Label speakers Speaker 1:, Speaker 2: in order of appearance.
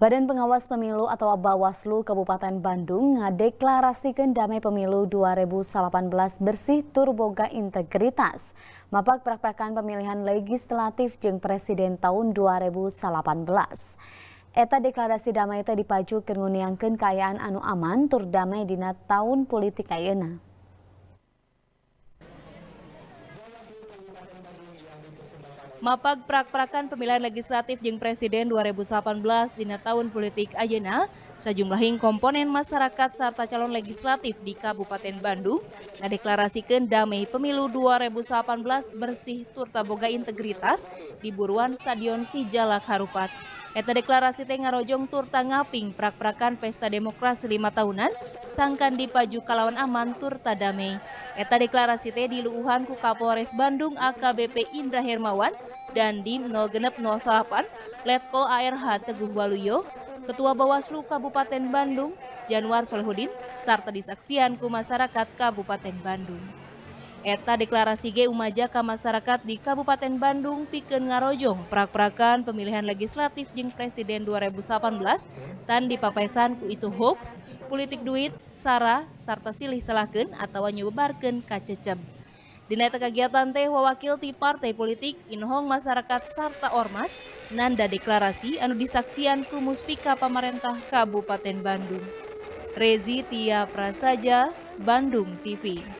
Speaker 1: Badan Pengawas Pemilu atau Bawaslu Kabupaten Bandung ngadeklarasikan damai pemilu 2018 bersih turboga integritas. Mapak praktekan pemilihan legislatif jeng presiden tahun 2018. Eta deklarasi damai tadi dipacu ke nguniangkeun kayaan anu aman tur damai dina tahun politik ayana.
Speaker 2: Mapag prak-prakan pemilihan legislatif jeng Presiden 2018 dina tahun politik sejumlah hing komponen masyarakat serta calon legislatif di Kabupaten Bandung ngadeklarasikan damai pemilu 2018 bersih boga integritas di buruan Stadion Sijalak Harupat. Eta deklarasi teh ngarojong tur tangaping prak-prakan pesta demokrasi lima tahunan, sangkan dipaju kalawan aman tur tadame. Eta deklarasi teh diluuhan ku Kapolres Bandung AKBP Indra Hermawan dan Dim 0608 Letko ARH Teguh Waluyo, Ketua Bawaslu Kabupaten Bandung Januar Solhudin, serta disaksian ku masyarakat Kabupaten Bandung. Eta deklarasi G umaja masyarakat di Kabupaten Bandung pikeun ngarojong prak-prakan pemilihan legislatif jeung presiden 2018 tan dipapesan ku isu hoax, politik duit, sara, serta silih salahkeun atau nyebarkeun kacecem Dina eta kegiatan teh wawakil ti partai politik, inhong masyarakat serta ormas nanda deklarasi anu disaksian ku muspika pemerintah Kabupaten Bandung. Rezi Tia Prasaja, Bandung TV.